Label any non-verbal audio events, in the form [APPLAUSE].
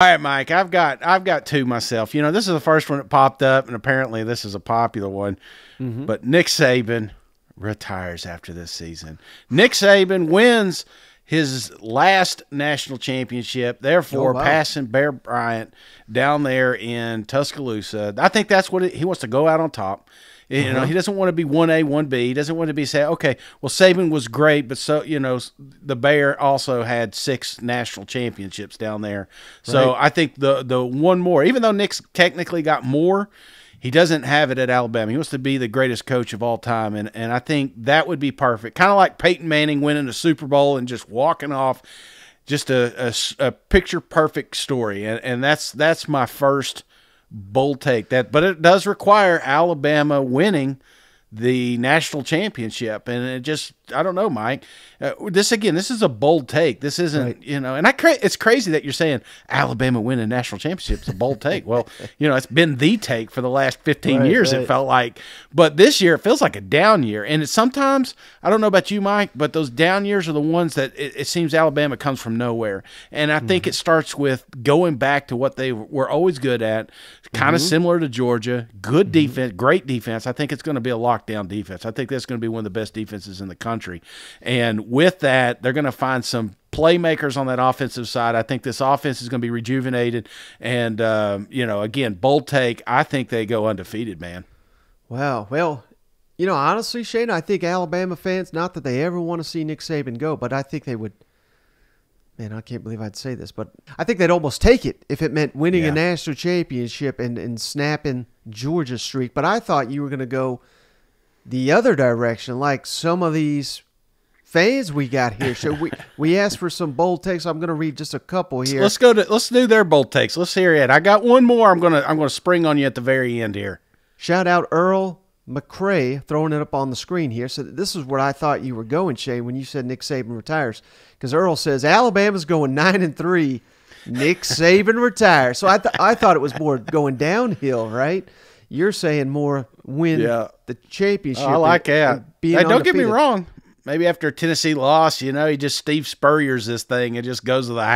All right, Mike, I've got I've got two myself. You know, this is the first one that popped up, and apparently this is a popular one. Mm -hmm. But Nick Saban retires after this season. Nick Saban wins his last national championship, therefore oh, wow. passing Bear Bryant down there in Tuscaloosa. I think that's what it, he wants to go out on top. You mm-hmm. know, uh-huh. he doesn't want to be one A, one B. He doesn't want to be say, okay, well, Saban was great, but so you know, the Bear also had six national championships down there. Right. So I think the the one more, even though Nick's technically got more, he doesn't have it at Alabama. He wants to be the greatest coach of all time, and and I think that would be perfect. Kind of like Peyton Manning winning the Super Bowl and just walking off, just a, a, a picture perfect story, and and that's that's my first bold take. That, but it does require Alabama winning the national championship, and it just I don't know, Mike. Uh, this again, this is a bold take. This isn't, right. you know, and I cra- it's crazy that you're saying Alabama win a national championship is a bold take. Well, [LAUGHS] you know, it's been the take for the last 15 right, years. Right. It felt like, but this year it feels like a down year. And it's sometimes I don't know about you, Mike, but those down years are the ones that it, it seems Alabama comes from nowhere. And I think mm-hmm. it starts with going back to what they were always good at, kind of mm-hmm. similar to Georgia. Good mm-hmm. defense, great defense. I think it's going to be a lockdown defense. I think that's going to be one of the best defenses in the country country. And with that, they're going to find some playmakers on that offensive side. I think this offense is going to be rejuvenated. And, um, you know, again, bold take. I think they go undefeated, man. Wow. Well, you know, honestly, Shane, I think Alabama fans, not that they ever want to see Nick Saban go, but I think they would. Man, I can't believe I'd say this, but I think they'd almost take it if it meant winning yeah. a national championship and, and snapping Georgia's streak. But I thought you were going to go the other direction, like some of these fans we got here. So we [LAUGHS] we asked for some bold takes. I'm going to read just a couple here. Let's go to let's do their bold takes. Let's hear it. I got one more. I'm gonna I'm gonna spring on you at the very end here. Shout out Earl McCray throwing it up on the screen here. So this is where I thought you were going, Shane, when you said Nick Saban retires, because Earl says Alabama's going nine and three. Nick [LAUGHS] Saban retires. So I th- I thought it was more going downhill, right? You're saying more win yeah. the championship. I like that. hey, don't get me wrong. Maybe after Tennessee loss, you know, he just Steve Spurrier's this thing. It just goes to the